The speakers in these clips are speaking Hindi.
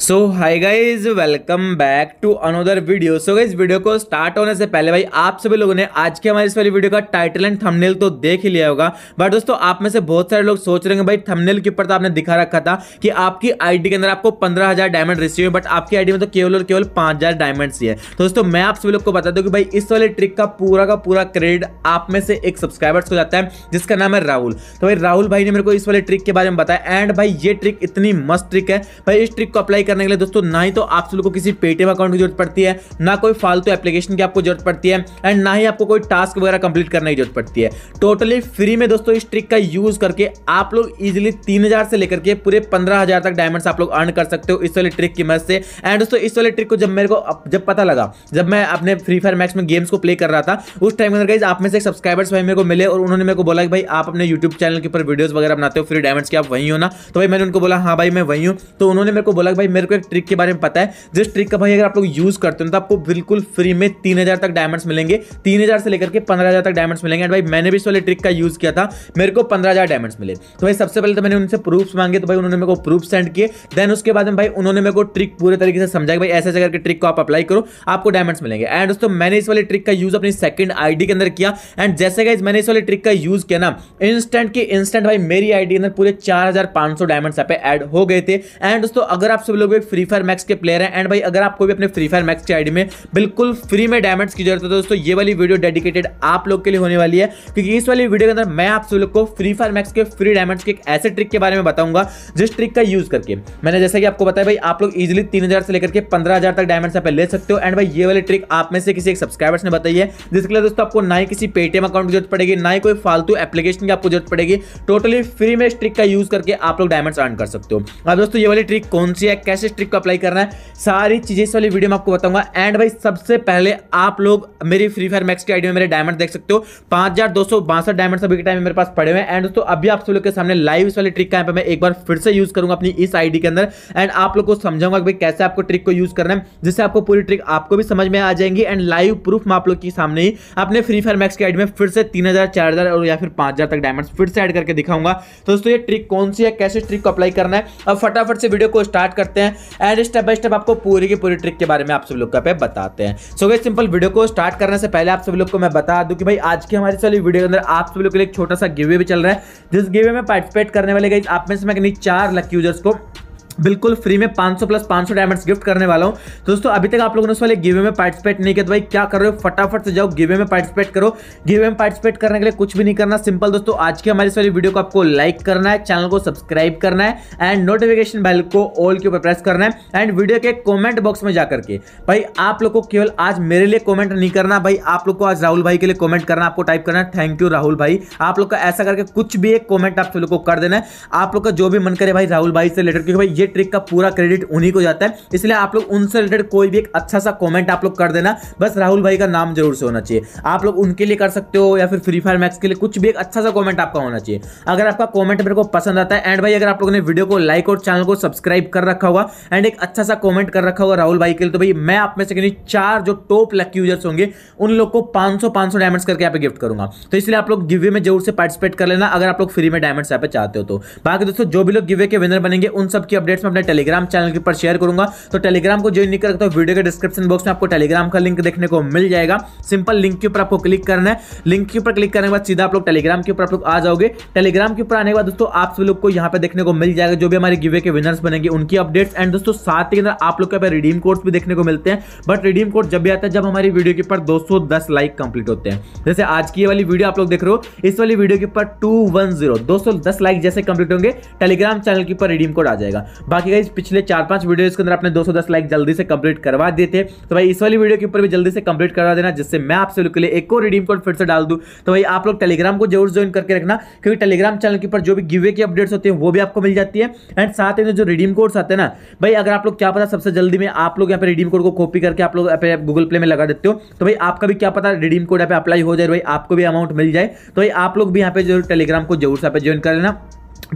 so hi guys welcome back to another video so guys video को स्टार्ट होने से पहले भाई आप सभी लोगों ने आज के हमारे इस वाली वीडियो का टाइटल एंड थंबनेल तो देख ही लिया होगा बट दोस्तों आप में से बहुत सारे लोग सोच रहे हैं भाई थंबनेल के ऊपर तो आपने दिखा रखा था कि आपकी आईडी के अंदर आपको पंद्रह हजार डायमंड रिसीव है बट आपकी आईडी में तो केवल और केवल पांच हजार डायमंड्स ही है तो दोस्तों मैं आप सभी लोग को बता दूँ कि भाई इस वाले ट्रिक का पूरा का पूरा क्रेडिट आप में से एक सब्सक्राइबर्स को जाता है जिसका नाम है राहुल तो भाई राहुल भाई ने मेरे को इस वाले ट्रिक के बारे में बताया एंड भाई ये ट्रिक इतनी मस्त ट्रिक है भाई इस ट्रिक को अप्लाई करने के लिए दोस्तों ना ही तो आप लोग को किसी पेटीएम अकाउंट की जरूरत पड़ती है ना कोई फालतू एप्लीकेशन की आपको जरूरत पड़ती है एंड ना ही आपको कोई टास्क वगैरह कंप्लीट करने की जरूरत पड़ती है टोटली फ्री में दोस्तों इस ट्रिक का यूज करके आप लोग इजिली तीन से लेकर के पूरे पंद्रह तक डायमंड्स आप लोग अर्न कर सकते हो इस वाले ट्रिक की मदद से एंड दोस्तों इस वाले ट्रिक को जब मेरे को जब पता लगा जब मैं अपने फ्री फायर मैक्स में गेम्स को प्ले कर रहा था उस टाइम के अंदर आप में से सब्सक्राइबर्स भाई मेरे को मिले और उन्होंने मेरे को बोला कि भाई आप अपने यूट्यूब चैनल के ऊपर वीडियोस वगैरह बनाते हो फ्री डायमंड्स की आप वहीं हो ना तो भाई मैंने उनको बोला हाँ भाई मैं वहीं हूँ तो उन्होंने मेरे को बोला कि भाई मेरे को एक ट्रिक के बारे में पता है जिस ट्रिक का भाई अगर आप लोग यूज़ करते हो तो आपको बिल्कुल फ्री में तीन हज़ार तक डायमंड्स मिलेंगे तीन हज़ार से लेकर के पंद्रह हज़ार तक डायमंड्स मिलेंगे एंड भाई मैंने भी इस वाले ट्रिक का यूज़ किया था मेरे को पंद्रह हज़ार डायमंड्स मिले तो भाई सबसे पहले तो मैंने उनसे प्रूफ्स मांगे तो भाई उन्होंने मेरे को प्रूफ सेंड किए देन उसके बाद में भाई उन्होंने मेरे को ट्रिक पूरे तरीके से समझाया भाई ऐसे ऐसे करके ट्रिक को आप अप्लाई करो आपको डायमंड्स मिलेंगे एंड दोस्तों मैंने इस वाले ट्रिक का यूज़ अपनी सेकंड आईडी के अंदर किया एंड जैसे गाइज मैंने इस वाले ट्रिक का यूज़ किया ना इंस्टेंट के इंस्टेंट भाई मेरी आईडी के अंदर पूरे चार हजार डायमंड्स यहाँ पे ऐड हो गए थे एंड दोस्तों अगर आप सब लोग भी फ्री फायर मैक्स के प्लेयर हैं एंड भाई अगर आपको भी अपने फ्री फायर मैक्स की आईडी में बिल्कुल फ्री में डायमंड्स की जरूरत है तो दोस्तों ये वाली वीडियो डेडिकेटेड आप लोग के लिए होने वाली है क्योंकि इस वाली वीडियो के अंदर मैं आप सब लोग को फ्री फायर मैक्स के फ्री डायमंड्स के एक ऐसे ट्रिक के बारे में बताऊंगा जिस ट्रिक का यूज करके मैंने जैसा कि आपको बताया भाई आप लोग इजिली तीन से लेकर के पंद्रह तक डायमंड यहाँ पे ले सकते हो एंड भाई ये वाली ट्रिक आप में से किसी एक सब्सक्राइबर्स ने बताई है जिसके लिए दोस्तों आपको ना ही किसी पेटीएम अकाउंट की जरूरत पड़ेगी ना ही कोई फालतू एप्लीकेशन की आपको जरूरत पड़ेगी टोटली फ्री में इस ट्रिक का यूज करके आप लोग डायमंड्स अर्न कर सकते हो अब दोस्तों ये वाली ट्रिक कौन सी है कैसे ट्रिक को अप्लाई करना है सारी चीज़ें इस वाली वीडियो में आपको बताऊंगा एंड भाई सबसे पहले आप लोग मेरी फ्री फायर मैक्स की आईडी में मेरे डायमंड देख सकते हो पांच हज़ार दो सौ बासठ डायमंड सभी के टाइम मेरे पास पड़े हुए हैं एंड दोस्तों अभी आप सभी लोग के सामने लाइव इस वाली ट्रिक का मैं एक बार फिर से यूज़ करूंगा अपनी इस आईडी के अंदर एंड आप लोग को समझाऊंगा भाई कैसे आपको ट्रिक को यूज़ करना है जिससे आपको पूरी ट्रिक आपको भी समझ में आ जाएंगी एंड लाइव प्रूफ में आप लोग के सामने ही अपने फ्री फायर मैक्स की आईडी में फिर से तीन हज़ार और या फिर पांच तक डायमंड फिर से एड करके दिखाऊंगा तो दोस्तों ये ट्रिक कौन सी है कैसे ट्रिक को अप्लाई करना है अब फटाफट से वीडियो को स्टार्ट करते हैं हैं एंड स्टेप बाय स्टेप आपको पूरी की पूरी ट्रिक के बारे में आप सब लोग का पे बताते हैं सो so, गई सिंपल वीडियो को स्टार्ट करने से पहले आप सब लोग को मैं बता दूं कि भाई आज की हमारी चली वीडियो के अंदर आप सब लोग के लिए एक छोटा सा गिवे भी चल रहा है जिस गिवे में पार्टिसिपेट करने वाले गई आप में से मैं कहीं चार लकी यूजर्स को बिल्कुल फ्री में 500 प्लस 500 डायमंड्स गिफ्ट करने वाला हूँ दोस्तों अभी तक आप लोगों ने उस वाले गिवे में पार्टिसिपेट नहीं किया तो भाई क्या कर रहे हो फटाफट से जाओ गिवे में पार्टिसिपेट करो गिवे में पार्टिसिपेट करने के लिए कुछ भी नहीं करना सिंपल दोस्तों आज की हमारी इस वाली वीडियो को आपको लाइक करना है चैनल को सब्सक्राइब करना है एंड नोटिफिकेशन बेल को ऑल के ऊपर प्रेस करना है एंड वीडियो के कॉमेंट बॉक्स में जाकर के भाई आप लोग को केवल आज मेरे लिए कॉमेंट नहीं करना भाई आप लोग को आज राहुल भाई के लिए कॉमेंट करना आपको टाइप करना है थैंक यू राहुल भाई आप लोग का ऐसा करके कुछ भी एक कॉमेंट आप लोग को कर देना है आप लोग का जो भी मन करे भाई राहुल भाई से रिलेटेड क्योंकि भाई ये ट्रिक का पूरा क्रेडिट उन्हीं को जाता है इसलिए आप लोग उनसे रिलेटेड कोई भी एक अच्छा सा कॉमेंट आप लोग कर देना बस राहुल भाई का नाम जरूर से होना चाहिए आप लोग उनके लिए कर सकते हो या फिर फ्री फायर मैक्स के लिए कुछ भी एक अच्छा सा कॉमेंट आपका होना चाहिए अगर आपका कॉमेंट मेरे को पसंद आता है एंड भाई अगर आप लोगों ने वीडियो को लाइक और चैनल को सब्सक्राइब कर रखा होगा एंड एक अच्छा सा कॉमेंट कर रखा होगा राहुल भाई के लिए तो भाई मैं आप में से कहीं चार जो टॉप लकी यूजर्स होंगे उन लोग को पांच सौ पांच सौ डायमंड्स करके यहाँ पे गिफ्ट करूंगा तो इसलिए आप लोग गिवे में जरूर से पार्टिसिपेट कर लेना अगर आप लोग फ्री में डायमंड्स यहाँ पे चाहते हो तो बाकी दोस्तों जो भी लोग गिवे के विनर बनेंगे उन सब की अपडेट अपडेट्स मैं अपने टेलीग्राम चैनल के ऊपर शेयर करूंगा तो टेलीग्राम को ज्वाइन नहीं कर तो वीडियो के डिस्क्रिप्शन बॉक्स में आपको टेलीग्राम का लिंक देखने को मिल जाएगा सिंपल लिंक के ऊपर आपको क्लिक करना है लिंक के ऊपर क्लिक करने के बाद सीधा आप लोग टेलीग्राम के ऊपर आप लोग आ जाओगे टेलीग्राम के ऊपर आने के बाद दोस्तों आप सभी लोग को यहाँ पे देखने को मिल जाएगा जो भी हमारे गिवे के विनर्स बनेंगे उनकी अपडेट्स एंड दोस्तों साथ ही अंदर आप लोग के रिडीम कोड्स भी देखने को मिलते हैं बट रिडीम कोड जब भी आता है जब हमारी वीडियो के ऊपर दो लाइक कंप्लीट होते हैं जैसे आज की वाली वीडियो आप लोग देख रहे हो इस वाली वीडियो के ऊपर टू वन जीरो दो लाइक जैसे कंप्लीट होंगे टेलीग्राम चैनल के ऊपर रिडीम कोड आ जाएगा बाकी गाइज पिछले चार पांच वीडियो के अंदर आपने 210 लाइक जल्दी से कंप्लीट करवा दिए थे तो भाई इस वाली वीडियो के ऊपर भी जल्दी से कंप्लीट करवा देना जिससे मैं आप सभी के लिए एक और रिडीम कोड फिर से डाल दूँ तो भाई आप लोग टेलीग्राम को जरूर ज्वाइन करके रखना क्योंकि टेलीग्राम चैनल के ऊपर जो भी गिवे की अपडेट्स होती है वो भी आपको मिल जाती है एंड साथ ही जो रिडीम कोड्स आते हैं ना भाई अगर आप लोग क्या पता सबसे जल्दी में आप लोग यहाँ पर रिडीम कोड को कॉपी करके आप लोग गूगल प्ले में लगा देते हो तो भाई आपका भी क्या पता रिडीम कोड यहाँ पे अप्लाई हो जाए भाई आपको भी अमाउंट मिल जाए तो भाई आप लोग भी यहाँ पे जरूर टेलीग्राम को जरूर से ज्वाइन कर लेना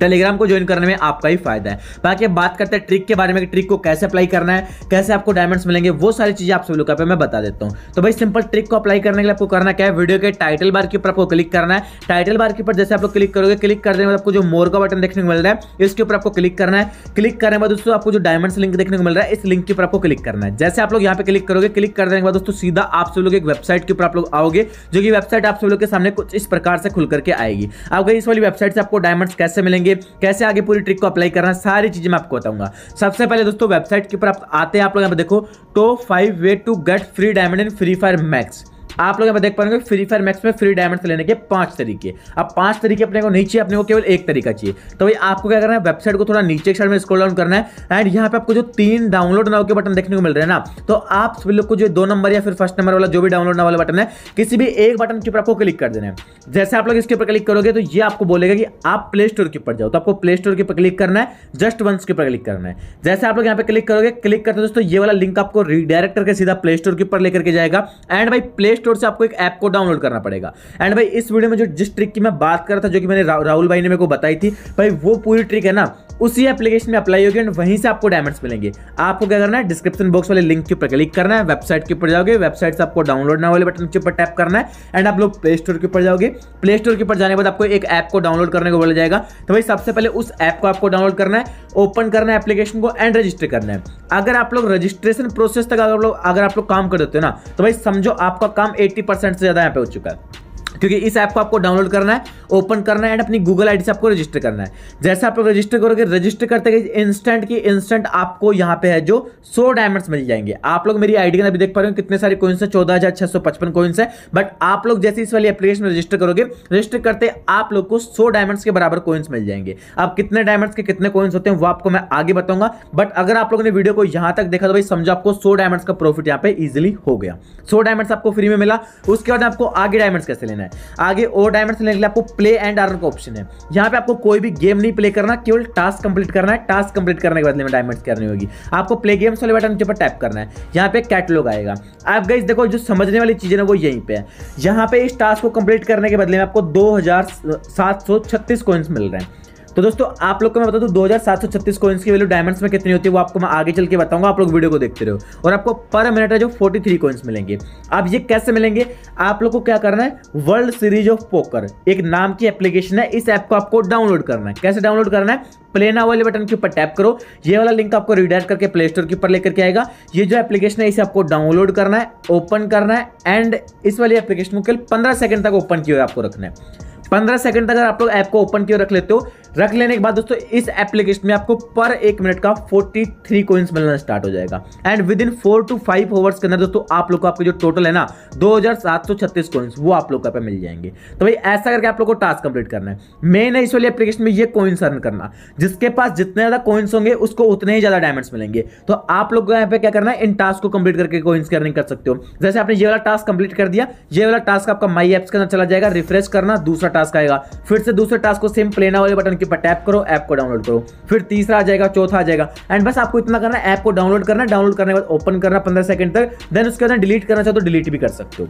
टेलीग्राम को ज्वाइन करने में आपका ही फायदा है बाकी अब बात करते हैं ट्रिक के बारे में ट्रिक को कैसे अप्लाई करना है कैसे आपको डायमंड्स मिलेंगे वो सारी चीज़ें आप सभी लोग पे मैं बता देता हूं तो भाई सिंपल ट्रिक को अप्लाई करने के लिए आपको करना क्या है वीडियो के टाइटल बार के ऊपर आपको क्लिक करना है टाइटल बार के ऊपर जैसे आप लोग क्लिक करोगे क्लिक करने के बाद आपको जो मोर का बटन देखने को मिल रहा है इसके ऊपर आपको क्लिक करना है क्लिक करने के बाद दोस्तों आपको जो डायमंड लिंक देखने को मिल रहा है इस लिंक के ऊपर आपको क्लिक करना है जैसे आप लोग यहाँ पे क्लिक करोगे क्लिक कर देने के बाद दोस्तों सीधा आप सब लोग एक वेबसाइट के ऊपर आप लोग आओगे जो कि वेबसाइट आप सब लोग के सामने कुछ इस प्रकार से खुल करके आएगी आप इस वाली वेबसाइट से आपको डायमंड्स कैसे मिलेंगे खेलेंगे कैसे आगे पूरी ट्रिक को अप्लाई करना सारी चीज़ें मैं आपको बताऊंगा सबसे पहले दोस्तों वेबसाइट के ऊपर आप आते हैं आप लोग यहाँ पर देखो top five way to get free diamond in free fire max आप लोग यहाँ पे देख पाएंगे फ्री फायर मैक्स में फ्री डायमंड लेने के पांच तरीके अब पांच तरीके अपने को नहीं चाहिए अपने को केवल एक तरीका चाहिए तो भाई आपको क्या करना है वेबसाइट को थोड़ा नीचे साइड में स्क्रॉल डाउन करना है एंड यहाँ पे आपको जो तीन डाउनलोड नाव के बटन देखने को मिल रहे हैं ना तो आप सभी लोग को जो दो नंबर या फिर फर्स्ट नंबर वाला जो भी डाउनलोड नाव वाला बटन है किसी भी एक बटन के ऊपर आपको क्लिक कर देना है जैसे आप लोग इसके ऊपर क्लिक करोगे तो ये आपको बोलेगा कि आप प्ले स्टोर के ऊपर जाओ तो आपको प्ले स्टोर के ऊपर क्लिक करना है जस्ट वंस के ऊपर क्लिक करना है जैसे आप लोग यहाँ पे क्लिक करोगे क्लिक करते दोस्तों ये वाला लिंक आपको रिडायरेक्ट करके सीधा प्ले स्टोर के ऊपर लेकर के जाएगा एंड भाई प्ले स्टोर स्टोर से आपको एक ऐप को डाउनलोड करना पड़ेगा एंड भाई इस वीडियो में जो जिस ट्रिक की मैं बात कर रहा था जो कि मैंने राहुल भाई ने मेरे को बताई थी भाई वो पूरी ट्रिक है ना उसी एप्लीकेशन में अप्लाई होगी एंड वहीं से आपको डायमंड्स मिलेंगे आपको क्या करना है डिस्क्रिप्शन बॉक्स वाले लिंक के ऊपर क्लिक करना है वेबसाइट के ऊपर जाओगे वेबसाइट से आपको डाउनलोड ना वाले बटन के ऊपर टैप करना है एंड आप लोग प्ले स्टोर के ऊपर जाओगे प्ले स्टोर के ऊपर जाने के बाद आपको एक ऐप को डाउनलोड करने को बोला जाएगा तो भाई सबसे पहले उस ऐप को आपको डाउनलोड करना है ओपन करना है एप्लीकेशन को एंड रजिस्टर करना है अगर आप लोग रजिस्ट्रेशन प्रोसेस तक अगर आप लोग अगर आप लोग काम कर देते हो ना तो भाई समझो आपका काम 80 परसेंट से ज़्यादा यहाँ पे हो चुका है क्योंकि इस ऐप को आपको डाउनलोड करना है ओपन करना है एंड अपनी गूगल आई से आपको रजिस्टर करना है जैसे आप लोग रजिस्टर करोगे रजिस्टर करते इंस्टेंट की इंस्टेंट आपको यहाँ पे है जो सो डायमंड्स मिल जाएंगे आप लोग मेरी आईडी अभी देख पा रहे हो कितने सारे कोइंस है चौदह हजार छह सौ पचपन कोइंस है बट आप लोग जैसे इस वाली एप्लीकेशन में रजिस्टर करोगे रजिस्टर करते आप लोग को सौ डायमंड्स के बराबर कोइंस मिल जाएंगे अब कितने डायमंड्स के कितने कोइंस होते हैं वो आपको मैं आगे बताऊंगा बट अगर आप लोगों ने वीडियो को यहां तक देखा तो भाई समझो आपको सौ डायमंड्स का प्रॉफिट यहाँ पे इजिली हो गया सौ डायमंड्स आपको फ्री में मिला उसके बाद आपको आगे डायमंड्स कैसे लेना है है आगे और डायमंड के लिए आपको प्ले एंड अर्न का ऑप्शन है यहाँ पे आपको कोई भी गेम नहीं प्ले करना केवल टास्क कंप्लीट करना है टास्क कंप्लीट करने के बदले में डायमंड करनी होगी आपको प्ले गेम्स वाले बटन के ऊपर टैप करना है यहाँ पे कैटलॉग आएगा आप गई देखो जो समझने वाली चीज़ें ना वो यहीं पर है यहाँ पे इस टास्क को कंप्लीट करने के बदले में आपको दो हजार मिल रहे हैं तो दोस्तों आप लोग को मैं बता दूं दो हज़ार सात सौ छत्तीस की वैल्यू डायमंड्स में कितनी होती है वो आपको मैं आगे चल के बताऊंगा आप लोग वीडियो को देखते रहो और आपको पर मिनट है जो फोर्टी थ्री कॉइन्स मिलेंगे आप ये कैसे मिलेंगे आप लोग को क्या करना है वर्ल्ड सीरीज ऑफ पोकर एक नाम की एप्लीकेशन है इस ऐप को आपको डाउनलोड करना है कैसे डाउनलोड करना है प्ले ना वाले बटन के ऊपर टैप करो ये वाला लिंक आपको रिडायरेक्ट करके प्ले स्टोर के ऊपर लेकर के आएगा ये जो एप्लीकेशन है इसे आपको डाउनलोड करना है ओपन करना है एंड इस वाली एप्लीकेशन को केवल पंद्रह सेकंड तक ओपन किए आपको रखना है पंद्रह सेकंड तक अगर आप लोग ऐप को ओपन किए रख लेते हो रख लेने के बाद दोस्तों इस एप्लीकेशन में आपको पर एक मिनट का 43 थ्री कोइंस मिलना स्टार्ट हो जाएगा and within four to five overs के अंदर दोस्तों आप लोग को आपके जो टोटल है ना दो हजार सात सौ छत्तीस कोइंस वो आप लोग का मिल जाएंगे तो भाई ऐसा करके आप लोग को टास्क कंप्लीट करना है मेन है इस वाली एप्लीकेशन में ये कोइंस अर्न करना जिसके पास जितने ज्यादा कोइंस होंगे उसको उतने ही ज्यादा डायमंड्स मिलेंगे तो आप लोग यहाँ पे क्या करना है इन टास्क को कंप्लीट करके कोइंस अर्निंग कर सकते हो जैसे आपने ये वाला टास्क कंप्लीट कर दिया ये वाला टास्क आपका माई एप्स के अंदर चला जाएगा रिफ्रेश करना दूसरा टास्क आएगा फिर से दूसरे टास्क को सेम प्लेना वाले बटन के ऊपर टैप करो ऐप को डाउनलोड करो फिर तीसरा आ जाएगा चौथा आ जाएगा एंड बस आपको इतना करना ऐप को डाउनलोड करना डाउनलोड करने के बाद ओपन करना पंद्रह सेकंड तक देन उसके बाद डिलीट करना चाहो तो डिलीट भी कर सकते हो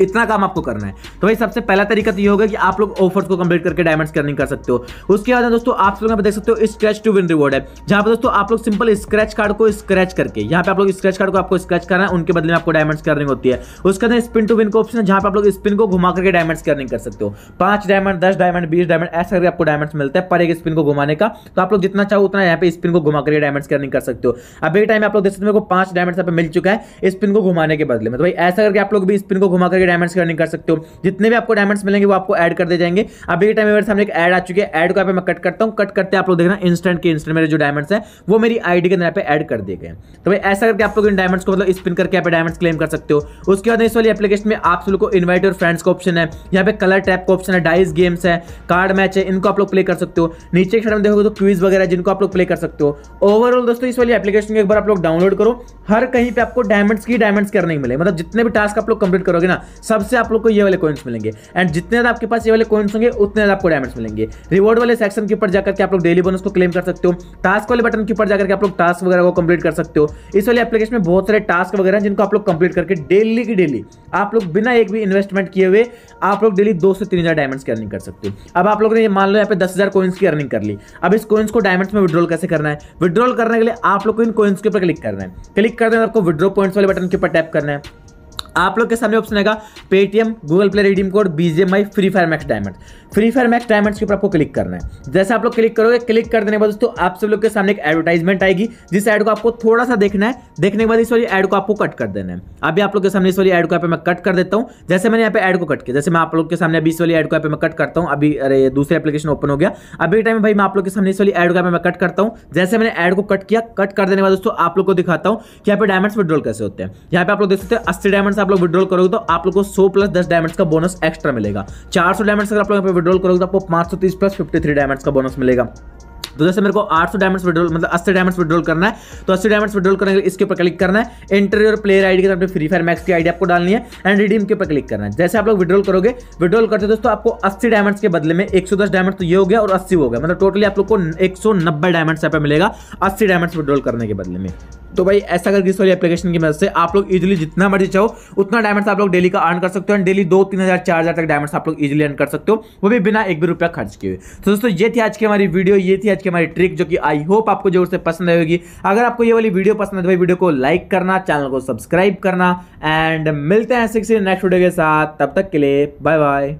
इतना काम आपको करना है तो भाई सबसे पहला तरीका तो ये होगा कि आप लोग ऑफर्स को कंप्लीट करके डायमंड्स करने कर सकते हो उसके बाद दोस्तों आप लोग यहाँ पे देख सकते हो स्क्रैच टू विन रिवॉर्ड है जहाँ पे दोस्तों आप लोग सिंपल स्क्रैच कार्ड को स्क्रैच करके यहाँ पे आप लोग स्क्रैच कार्ड को आपको स्क्रैच करना है उनके बदले में आपको डायमंड्स करनिंग होती है उसके बाद स्पिन टू विन का ऑप्शन है जहाँ पर आप लोग स्पिन को घुमा करके डायमंड्स करनिंग कर सकते हो पांच डायमंड दस डायमंड बीस डायमंड ऐसा करके आपको डायमंड्स मिलता है पर एक स्पिन को घुमाने का तो आप लोग जितना चाहो उतना यहाँ पे स्पिन को घुमा करके डायमंड्स करनिंग कर सकते हो अभी टाइम आप लोग देख सकते हो पांच डायमंड यहाँ पे मिल चुका है स्पिन को घुमाने के बदले में तो भाई ऐसा करके आप लोग भी स्पिन को घुमा करके डायमंड्स की अर्निंग कर सकते हो जितने भी आपको डायमंड्स मिलेंगे वो आपको ऐड कर दे जाएंगे अभी के टाइम मेरे सामने एक ऐड आ चुकी है ऐड को मैं कट करता हूँ कट करते आप लोग देखना इंस्टेंट के इंस्टेंट मेरे जो डायमंड्स हैं वो मेरी आईडी के अंदर पे ऐड कर दिए गए तो भाई ऐसा करके आप लोग इन डायमंड्स को मतलब स्पिन करके आप डायमंड्स क्लेम कर सकते हो उसके बाद इस वाली एप्लीकेशन में आप लोग को इन्वाइट और फ्रेंड्स का ऑप्शन है यहाँ पे कलर टैप का ऑप्शन है डाइस गेम्स है कार्ड मैच है इनको आप लोग प्ले कर सकते हो नीचे के साइड में देखोगे तो क्विज वगैरह जिनको आप लोग प्ले कर सकते हो ओवरऑल दोस्तों इस वाली एप्लीकेशन को एक बार आप लोग डाउनलोड करो हर कहीं पर आपको डायमंड्स की डायमंड्स करने मिले मतलब जितने भी टास्क आप लोग कंप्लीट करोगे ना सबसे आप लोग को ये वाले कॉइन्स मिलेंगे एंड जितने ज़्यादा आपके पास ये वाले कॉइन्स होंगे उतने ज़्यादा आपको डायमंड्स मिलेंगे रिवॉर्ड वाले सेक्शन के ऊपर जाकर के आप लोग डेली बोनस को क्लेम कर सकते हो टास्क वाले बटन के ऊपर जाकर के आप लोग टास्क वगैरह को कंप्लीट कर सकते हो इस वाले एप्लीकेशन में बहुत सारे टास्क वगैरह हैं जिनको आप लोग कंप्लीट करके डेली की डेली आप लोग बिना एक भी इन्वेस्टमेंट किए हुए आप लोग डेली दो से तीन हज़ार डायमंड्स की अर्निंग कर सकते हो अब आप लोग ने मान लो यहाँ पे दस हज़ार कॉइन्स की अर्निंग कर ली अब इस कॉइन्स को डायमंड्स में विड्रॉल कैसे करना है विड्रॉल करने के लिए आप लोग को इन कॉइन्स के ऊपर क्लिक करना है क्लिक करते हैं आपको विड्रॉ पॉइंट्स वाले बटन के ऊपर टैप करना है आप लोग के सामने ऑप्शन आएगा Paytm Google play redeem code BGMI free fire max diamond free fire max diamond के ऊपर आपको क्लिक करना है जैसे आप लोग क्लिक करोगे क्लिक कर देने के बाद दोस्तों आप सब लोग के सामने एक एडवर्टाइजमेंट आएगी जिस एड को आपको थोड़ा सा देखना है देखने के बाद इस वाली एड को आपको कट कर देना है अभी आप लोग के सामने इस वाली एड को यहाँ पे मैं कट कर देता हूँ जैसे मैंने यहाँ पे एड को कट किया जैसे मैं आप लोग के सामने अभी इस वाली एड को यहाँ पे मैं कट करता हूँ अभी अरे दूसरे एप्लीकेशन ओपन हो गया अभी टाइम भाई मैं आप लोग के सामने इस वाली एड को यहाँ पे मैं कट करता हूँ जैसे मैंने एड को कट किया कट कर देने के बाद दोस्तों आप लोग को दिखाता हूँ कि यहाँ पे डायमंड्स विड्रॉल कैसे होते हैं यहाँ पे आप लोग देख सकते हैं अस्सी डायमंड्स आप लोग विड्रॉल करोगे तो आप लोग को सौ प्लस दस डायमंड का बोनस एक्स्ट्रा मिलेगा चार सौ डायमंड अगर आप लोग विड्रॉल करोगे तो आपको पांच सौ तीस प्लस फिफ्टी थ्री डायमंड का बोनस मिलेगा तो जैसे मेरे को 800 डायमंड्स विड्रॉल मतलब 80 डायमंड्स विड्रॉल करना है तो 80 डायमंड्स विड्रॉल करने के लिए इसके ऊपर क्लिक करना है इंटरव्यू और प्लेयर आईडी के तरफ फ्री फायर मैक्स की आईडी आपको डालनी है एंड रिडीम के ऊपर क्लिक करना है जैसे आप लोग विड्रॉल करोगे विड्रॉल करते दोस्तों आपको अस्सी डायमंड्स के बदले में एक डायमंड तो ये हो गया और अस्सी हो गया मतलब टोटली आप लोग को एक डायमंड्स यहाँ पे मिलेगा अस्सी डायमंड्स विड्रॉल करने के बदले में तो भाई ऐसा करके इस वाली एप्लीकेशन की मदद से आप लोग इजीली जितना मर्जी चाहो उतना डायमंड्स आप लोग डेली का अर्न कर सकते हो एंड डेली दो तीन हज़ार चार हज़ार तक डायमंड्स आप लोग इजीली अर्न कर सकते हो वो भी बिना एक भी रुपया खर्च किए तो दोस्तों ये थी आज की हमारी वीडियो ये थी आज की हमारी ट्रिक जो कि आई होप आपको जरूर से पसंद आएगी अगर आपको ये वाली वीडियो पसंद है तो भाई वीडियो को लाइक करना चैनल को सब्सक्राइब करना एंड मिलते हैं सिक्स नेक्स्ट वीडियो के साथ तब तक के लिए बाय बाय